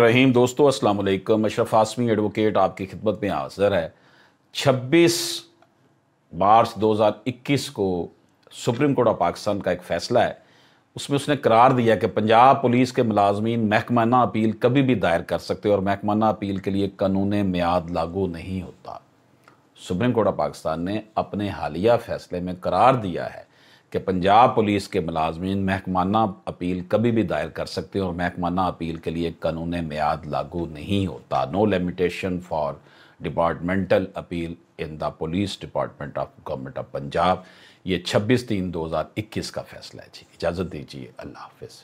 रहीम दोस्तों अस्सलाम वालेकुम अशरफ आसमी एडवोकेट आपकी खिदमत में हाजिर है 26 मार्च 2021 को सुप्रीम कोर्ट ऑफ पाकिस्तान का एक फ़ैसला है उसमें उसने करार दिया कि पंजाब पुलिस के मुलाजमीन महकमाना अपील कभी भी दायर कर सकते और महकमाना अपील के लिए कानून म्याद लागू नहीं होता सुप्रीम कोर्ट ऑफ पाकिस्तान ने अपने हालिया फ़ैसले में करार दिया है कि पंजाब पुलिस के मुलाजमीन महकमाना अपील कभी भी दायर कर सकते हैं और महकमाना अपील के लिए कानून म्याद लागू नहीं होता no limitation for departmental appeal in the police department of government of Punjab ये छब्बीस तीन दो हज़ार इक्कीस का फैसला है जी इजाज़त दीजिए अल्लाह हाफिज़